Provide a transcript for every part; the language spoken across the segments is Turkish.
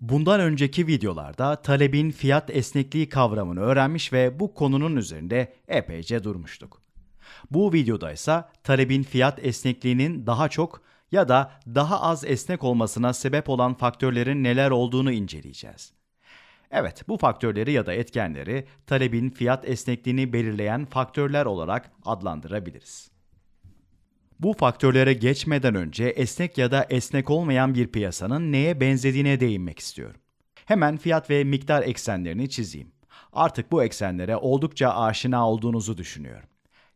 Bundan önceki videolarda talebin fiyat esnekliği kavramını öğrenmiş ve bu konunun üzerinde epeyce durmuştuk. Bu videoda ise talebin fiyat esnekliğinin daha çok ya da daha az esnek olmasına sebep olan faktörlerin neler olduğunu inceleyeceğiz. Evet, bu faktörleri ya da etkenleri talebin fiyat esnekliğini belirleyen faktörler olarak adlandırabiliriz. Bu faktörlere geçmeden önce esnek ya da esnek olmayan bir piyasanın neye benzediğine değinmek istiyorum. Hemen fiyat ve miktar eksenlerini çizeyim. Artık bu eksenlere oldukça aşina olduğunuzu düşünüyorum.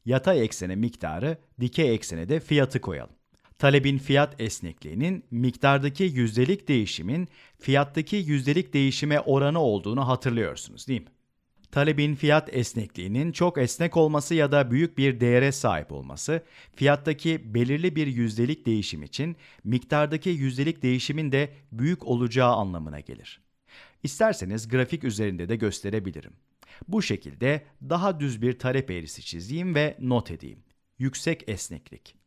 Yatay eksene miktarı, dikey eksene de fiyatı koyalım. Talebin fiyat esnekliğinin miktardaki yüzdelik değişimin fiyattaki yüzdelik değişime oranı olduğunu hatırlıyorsunuz değil mi? talebin fiyat esnekliğinin çok esnek olması ya da büyük bir değere sahip olması, fiyattaki belirli bir yüzdelik değişim için miktardaki yüzdelik değişimin de büyük olacağı anlamına gelir. İsterseniz grafik üzerinde de gösterebilirim. Bu şekilde daha düz bir talep eğrisi çizeyim ve not edeyim. Yüksek esneklik.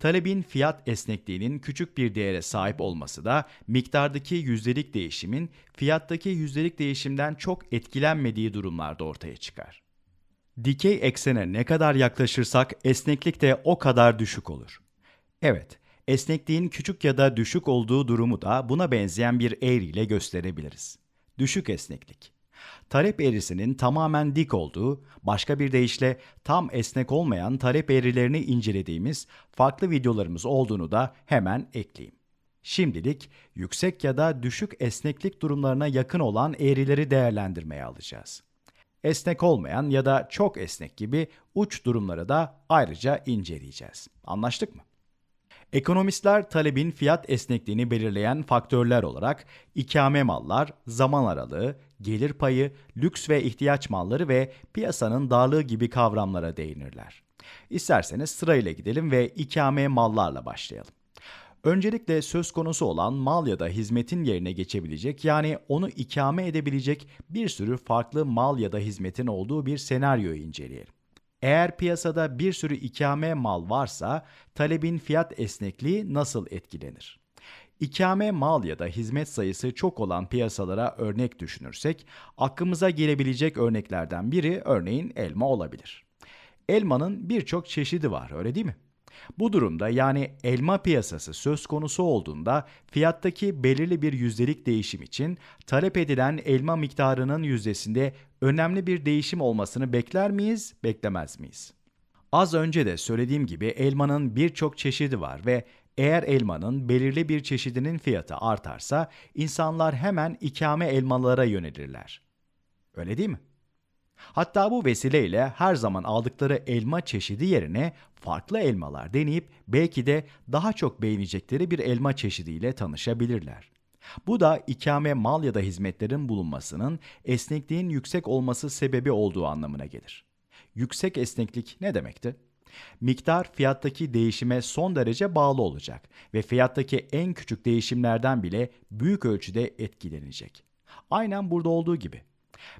Talebin fiyat esnekliğinin küçük bir değere sahip olması da miktardaki yüzdelik değişimin fiyattaki yüzdelik değişimden çok etkilenmediği durumlarda ortaya çıkar. Dikey eksene ne kadar yaklaşırsak esneklik de o kadar düşük olur. Evet, esnekliğin küçük ya da düşük olduğu durumu da buna benzeyen bir eğriyle gösterebiliriz. Düşük esneklik Talep eğrisinin tamamen dik olduğu, başka bir deyişle tam esnek olmayan talep eğrilerini incelediğimiz farklı videolarımız olduğunu da hemen ekleyeyim. Şimdilik yüksek ya da düşük esneklik durumlarına yakın olan eğrileri değerlendirmeye alacağız. Esnek olmayan ya da çok esnek gibi uç durumları da ayrıca inceleyeceğiz. Anlaştık mı? Ekonomistler talebin fiyat esnekliğini belirleyen faktörler olarak ikame mallar, zaman aralığı, gelir payı, lüks ve ihtiyaç malları ve piyasanın darlığı gibi kavramlara değinirler. İsterseniz sırayla gidelim ve ikame mallarla başlayalım. Öncelikle söz konusu olan mal ya da hizmetin yerine geçebilecek yani onu ikame edebilecek bir sürü farklı mal ya da hizmetin olduğu bir senaryoyu inceleyelim. Eğer piyasada bir sürü ikame mal varsa talebin fiyat esnekliği nasıl etkilenir? İkame mal ya da hizmet sayısı çok olan piyasalara örnek düşünürsek aklımıza gelebilecek örneklerden biri örneğin elma olabilir. Elmanın birçok çeşidi var öyle değil mi? Bu durumda yani elma piyasası söz konusu olduğunda fiyattaki belirli bir yüzdelik değişim için talep edilen elma miktarının yüzdesinde önemli bir değişim olmasını bekler miyiz, beklemez miyiz? Az önce de söylediğim gibi elmanın birçok çeşidi var ve eğer elmanın belirli bir çeşidinin fiyatı artarsa insanlar hemen ikame elmalara yönelirler. Öyle değil mi? Hatta bu vesileyle her zaman aldıkları elma çeşidi yerine farklı elmalar deneyip belki de daha çok beğenecekleri bir elma çeşidiyle tanışabilirler. Bu da ikame mal ya da hizmetlerin bulunmasının esnekliğin yüksek olması sebebi olduğu anlamına gelir. Yüksek esneklik ne demekti? Miktar fiyattaki değişime son derece bağlı olacak ve fiyattaki en küçük değişimlerden bile büyük ölçüde etkilenecek. Aynen burada olduğu gibi.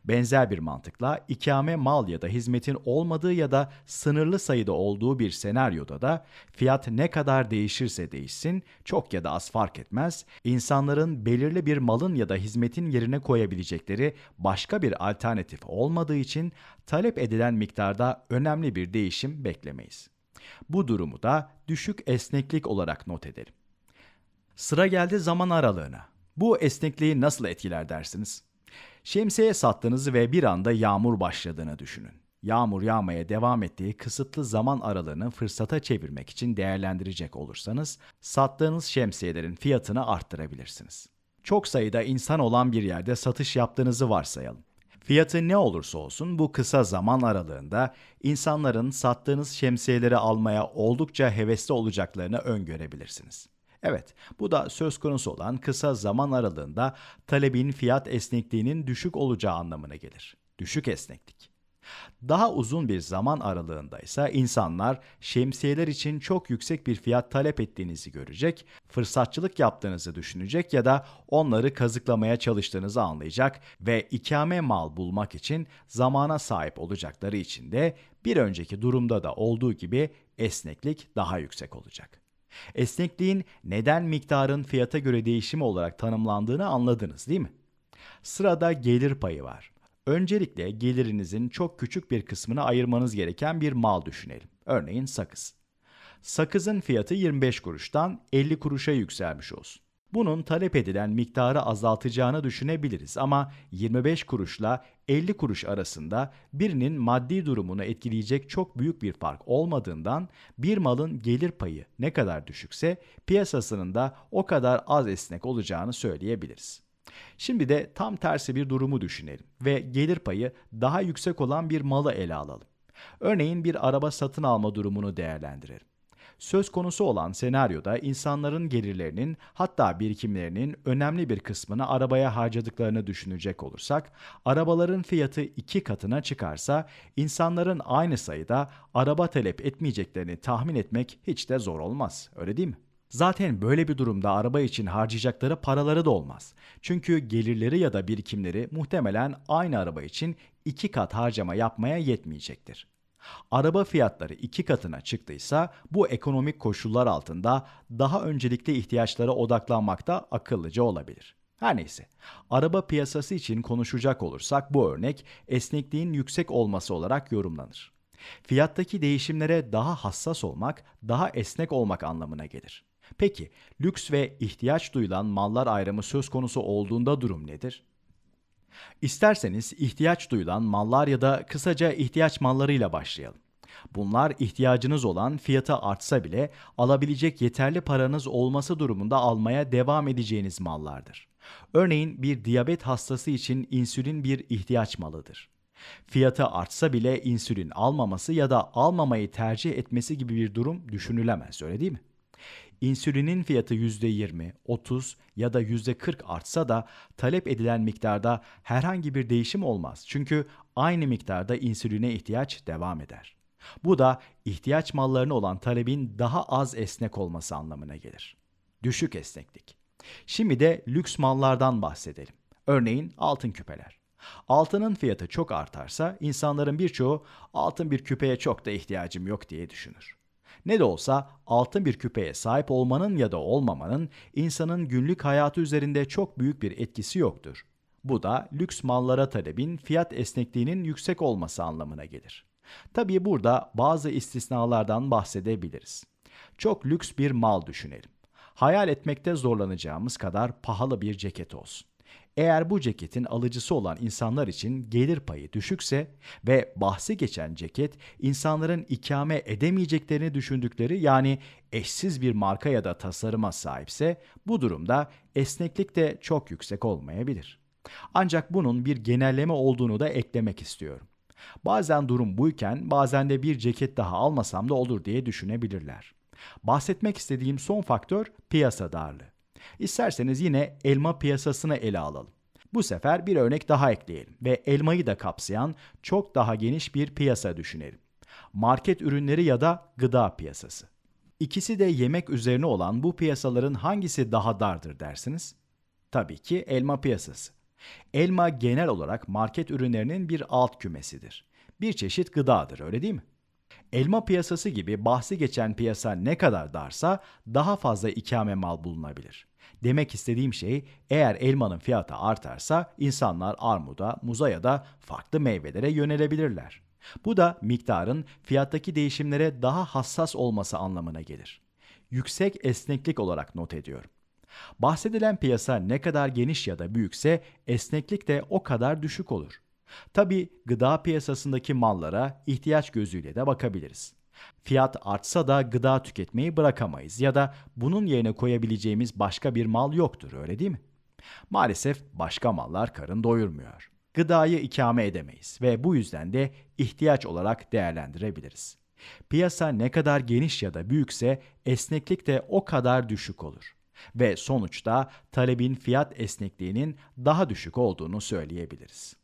Benzer bir mantıkla ikame mal ya da hizmetin olmadığı ya da sınırlı sayıda olduğu bir senaryoda da fiyat ne kadar değişirse değişsin çok ya da az fark etmez insanların belirli bir malın ya da hizmetin yerine koyabilecekleri başka bir alternatif olmadığı için talep edilen miktarda önemli bir değişim beklemeyiz. Bu durumu da düşük esneklik olarak not edelim. Sıra geldi zaman aralığına. Bu esnekliği nasıl etkiler dersiniz? Şemsiye sattığınızı ve bir anda yağmur başladığını düşünün. Yağmur yağmaya devam ettiği kısıtlı zaman aralığını fırsata çevirmek için değerlendirecek olursanız, sattığınız şemsiyelerin fiyatını arttırabilirsiniz. Çok sayıda insan olan bir yerde satış yaptığınızı varsayalım. Fiyatı ne olursa olsun bu kısa zaman aralığında insanların sattığınız şemsiyeleri almaya oldukça hevesli olacaklarını öngörebilirsiniz. Evet, bu da söz konusu olan kısa zaman aralığında talebin fiyat esnekliğinin düşük olacağı anlamına gelir. Düşük esneklik. Daha uzun bir zaman aralığında ise insanlar şemsiyeler için çok yüksek bir fiyat talep ettiğinizi görecek, fırsatçılık yaptığınızı düşünecek ya da onları kazıklamaya çalıştığınızı anlayacak ve ikame mal bulmak için zamana sahip olacakları için de bir önceki durumda da olduğu gibi esneklik daha yüksek olacak. Esnekliğin neden miktarın fiyata göre değişimi olarak tanımlandığını anladınız değil mi? Sırada gelir payı var. Öncelikle gelirinizin çok küçük bir kısmını ayırmanız gereken bir mal düşünelim. Örneğin sakız. Sakızın fiyatı 25 kuruştan 50 kuruşa yükselmiş olsun. Bunun talep edilen miktarı azaltacağını düşünebiliriz ama 25 kuruşla 50 kuruş arasında birinin maddi durumunu etkileyecek çok büyük bir fark olmadığından bir malın gelir payı ne kadar düşükse piyasasının da o kadar az esnek olacağını söyleyebiliriz. Şimdi de tam tersi bir durumu düşünelim ve gelir payı daha yüksek olan bir malı ele alalım. Örneğin bir araba satın alma durumunu değerlendirelim. Söz konusu olan senaryoda insanların gelirlerinin hatta birikimlerinin önemli bir kısmını arabaya harcadıklarını düşünecek olursak, arabaların fiyatı iki katına çıkarsa insanların aynı sayıda araba talep etmeyeceklerini tahmin etmek hiç de zor olmaz. Öyle değil mi? Zaten böyle bir durumda araba için harcayacakları paraları da olmaz. Çünkü gelirleri ya da birikimleri muhtemelen aynı araba için iki kat harcama yapmaya yetmeyecektir. Araba fiyatları iki katına çıktıysa bu ekonomik koşullar altında daha öncelikli ihtiyaçlara odaklanmak da akıllıca olabilir. Her neyse, araba piyasası için konuşacak olursak bu örnek esnekliğin yüksek olması olarak yorumlanır. Fiyattaki değişimlere daha hassas olmak, daha esnek olmak anlamına gelir. Peki, lüks ve ihtiyaç duyulan mallar ayrımı söz konusu olduğunda durum nedir? İsterseniz ihtiyaç duyulan mallar ya da kısaca ihtiyaç mallarıyla başlayalım. Bunlar ihtiyacınız olan fiyata artsa bile alabilecek yeterli paranız olması durumunda almaya devam edeceğiniz mallardır. Örneğin bir diyabet hastası için insülin bir ihtiyaç malıdır. Fiyata artsa bile insülin almaması ya da almamayı tercih etmesi gibi bir durum düşünülemez öyle değil mi? İnsülinin fiyatı %20, 30 ya da %40 artsa da talep edilen miktarda herhangi bir değişim olmaz. Çünkü aynı miktarda insüline ihtiyaç devam eder. Bu da ihtiyaç mallarına olan talebin daha az esnek olması anlamına gelir. Düşük esneklik. Şimdi de lüks mallardan bahsedelim. Örneğin altın küpeler. Altının fiyatı çok artarsa insanların birçoğu altın bir küpeye çok da ihtiyacım yok diye düşünür. Ne de olsa altın bir küpeye sahip olmanın ya da olmamanın insanın günlük hayatı üzerinde çok büyük bir etkisi yoktur. Bu da lüks mallara talebin fiyat esnekliğinin yüksek olması anlamına gelir. Tabii burada bazı istisnalardan bahsedebiliriz. Çok lüks bir mal düşünelim. Hayal etmekte zorlanacağımız kadar pahalı bir ceket olsun. Eğer bu ceketin alıcısı olan insanlar için gelir payı düşükse ve bahsi geçen ceket insanların ikame edemeyeceklerini düşündükleri yani eşsiz bir marka ya da tasarıma sahipse bu durumda esneklik de çok yüksek olmayabilir. Ancak bunun bir genelleme olduğunu da eklemek istiyorum. Bazen durum buyken bazen de bir ceket daha almasam da olur diye düşünebilirler. Bahsetmek istediğim son faktör piyasa darlığı. İsterseniz yine elma piyasasını ele alalım. Bu sefer bir örnek daha ekleyelim ve elmayı da kapsayan çok daha geniş bir piyasa düşünelim. Market ürünleri ya da gıda piyasası. İkisi de yemek üzerine olan bu piyasaların hangisi daha dardır dersiniz? Tabii ki elma piyasası. Elma genel olarak market ürünlerinin bir alt kümesidir. Bir çeşit gıdadır öyle değil mi? Elma piyasası gibi bahsi geçen piyasa ne kadar darsa daha fazla ikame mal bulunabilir. Demek istediğim şey eğer elmanın fiyatı artarsa insanlar armuda, muza ya da farklı meyvelere yönelebilirler. Bu da miktarın fiyattaki değişimlere daha hassas olması anlamına gelir. Yüksek esneklik olarak not ediyorum. Bahsedilen piyasa ne kadar geniş ya da büyükse esneklik de o kadar düşük olur. Tabi gıda piyasasındaki mallara ihtiyaç gözüyle de bakabiliriz. Fiyat artsa da gıda tüketmeyi bırakamayız ya da bunun yerine koyabileceğimiz başka bir mal yoktur öyle değil mi? Maalesef başka mallar karın doyurmuyor. Gıdayı ikame edemeyiz ve bu yüzden de ihtiyaç olarak değerlendirebiliriz. Piyasa ne kadar geniş ya da büyükse esneklik de o kadar düşük olur ve sonuçta talebin fiyat esnekliğinin daha düşük olduğunu söyleyebiliriz.